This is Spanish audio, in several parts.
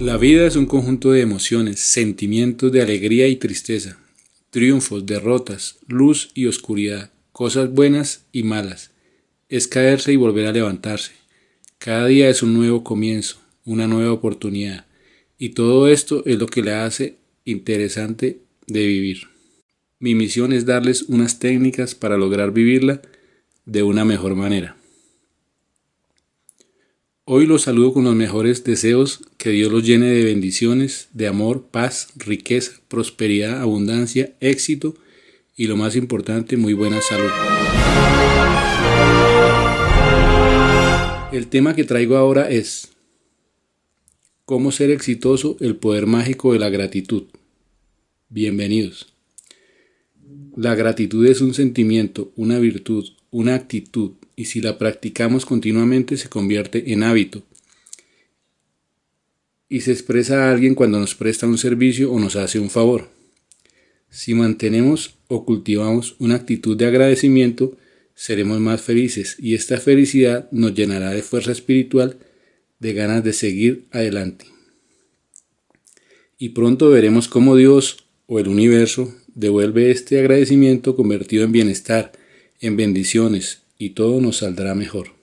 La vida es un conjunto de emociones, sentimientos de alegría y tristeza, triunfos, derrotas, luz y oscuridad, cosas buenas y malas. Es caerse y volver a levantarse. Cada día es un nuevo comienzo, una nueva oportunidad, y todo esto es lo que le hace interesante de vivir. Mi misión es darles unas técnicas para lograr vivirla de una mejor manera. Hoy los saludo con los mejores deseos, que Dios los llene de bendiciones, de amor, paz, riqueza, prosperidad, abundancia, éxito y lo más importante, muy buena salud. El tema que traigo ahora es cómo ser exitoso, el poder mágico de la gratitud. Bienvenidos. La gratitud es un sentimiento, una virtud, una actitud y si la practicamos continuamente se convierte en hábito y se expresa a alguien cuando nos presta un servicio o nos hace un favor. Si mantenemos o cultivamos una actitud de agradecimiento, seremos más felices y esta felicidad nos llenará de fuerza espiritual, de ganas de seguir adelante. Y pronto veremos cómo Dios o el universo devuelve este agradecimiento convertido en bienestar, en bendiciones y todo nos saldrá mejor.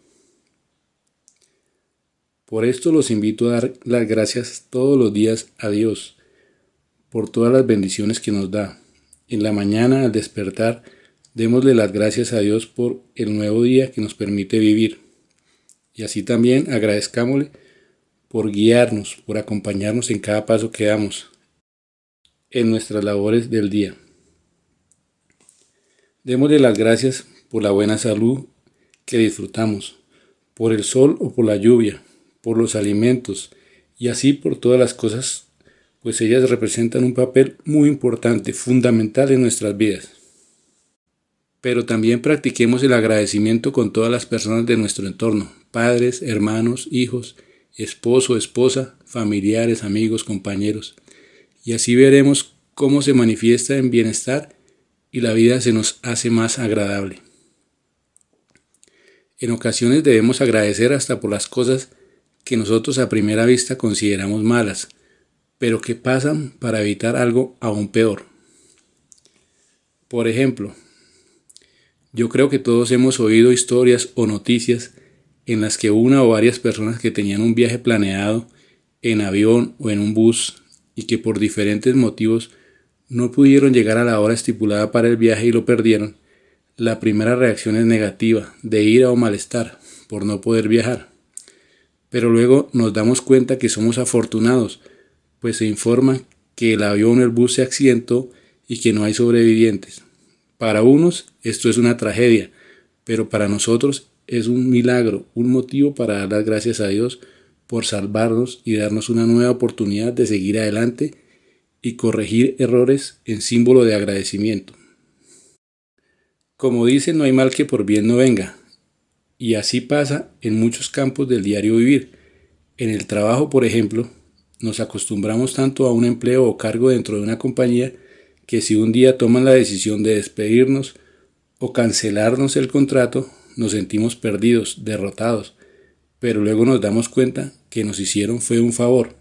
Por esto los invito a dar las gracias todos los días a Dios por todas las bendiciones que nos da. En la mañana al despertar, démosle las gracias a Dios por el nuevo día que nos permite vivir. Y así también agradezcámosle por guiarnos, por acompañarnos en cada paso que damos, en nuestras labores del día. Démosle las gracias por la buena salud que disfrutamos, por el sol o por la lluvia, por los alimentos y así por todas las cosas, pues ellas representan un papel muy importante, fundamental en nuestras vidas. Pero también practiquemos el agradecimiento con todas las personas de nuestro entorno, padres, hermanos, hijos, esposo, esposa, familiares, amigos, compañeros, y así veremos cómo se manifiesta en bienestar y la vida se nos hace más agradable. En ocasiones debemos agradecer hasta por las cosas que nosotros a primera vista consideramos malas, pero que pasan para evitar algo aún peor. Por ejemplo, yo creo que todos hemos oído historias o noticias en las que una o varias personas que tenían un viaje planeado en avión o en un bus y que por diferentes motivos no pudieron llegar a la hora estipulada para el viaje y lo perdieron, la primera reacción es negativa, de ira o malestar, por no poder viajar. Pero luego nos damos cuenta que somos afortunados, pues se informa que el avión o el bus se accidentó y que no hay sobrevivientes. Para unos esto es una tragedia, pero para nosotros es un milagro, un motivo para dar las gracias a Dios por salvarnos y darnos una nueva oportunidad de seguir adelante y corregir errores en símbolo de agradecimiento. Como dice, no hay mal que por bien no venga, y así pasa en muchos campos del diario vivir. En el trabajo, por ejemplo, nos acostumbramos tanto a un empleo o cargo dentro de una compañía que si un día toman la decisión de despedirnos o cancelarnos el contrato, nos sentimos perdidos, derrotados, pero luego nos damos cuenta que nos hicieron fue un favor,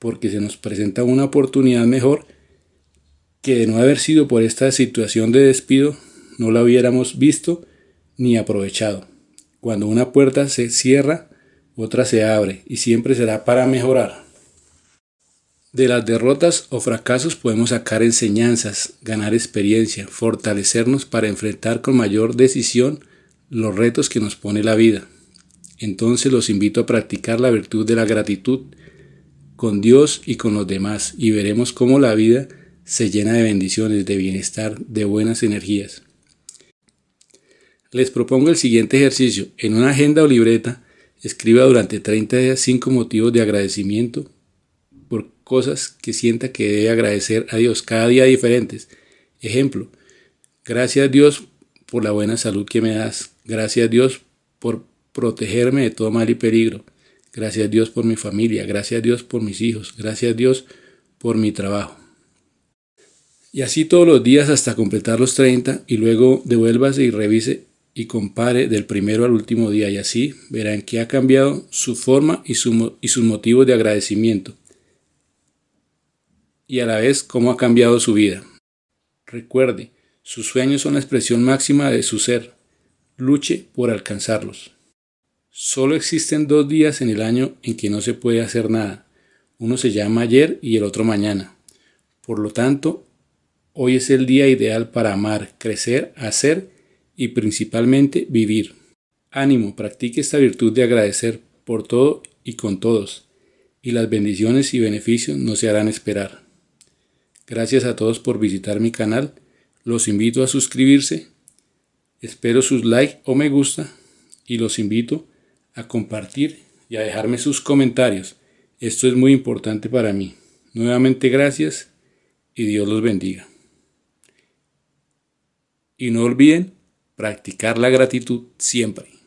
porque se nos presenta una oportunidad mejor que de no haber sido por esta situación de despido no la hubiéramos visto ni aprovechado. Cuando una puerta se cierra, otra se abre y siempre será para mejorar. De las derrotas o fracasos podemos sacar enseñanzas, ganar experiencia, fortalecernos para enfrentar con mayor decisión los retos que nos pone la vida. Entonces los invito a practicar la virtud de la gratitud con Dios y con los demás y veremos cómo la vida se llena de bendiciones, de bienestar, de buenas energías. Les propongo el siguiente ejercicio. En una agenda o libreta, escriba durante 30 días 5 motivos de agradecimiento por cosas que sienta que debe agradecer a Dios, cada día diferentes. Ejemplo, gracias Dios por la buena salud que me das. Gracias Dios por protegerme de todo mal y peligro. Gracias a Dios por mi familia, gracias a Dios por mis hijos, gracias a Dios por mi trabajo. Y así todos los días hasta completar los 30 y luego devuélvase y revise y compare del primero al último día y así verán que ha cambiado su forma y, y sus motivos de agradecimiento y a la vez cómo ha cambiado su vida. Recuerde, sus sueños son la expresión máxima de su ser. Luche por alcanzarlos. Solo existen dos días en el año en que no se puede hacer nada. Uno se llama ayer y el otro mañana. Por lo tanto, hoy es el día ideal para amar, crecer, hacer y principalmente vivir. Ánimo, practique esta virtud de agradecer por todo y con todos, y las bendiciones y beneficios no se harán esperar. Gracias a todos por visitar mi canal, los invito a suscribirse, espero sus likes o me gusta, y los invito compartir y a dejarme sus comentarios. Esto es muy importante para mí. Nuevamente gracias y Dios los bendiga. Y no olviden practicar la gratitud siempre.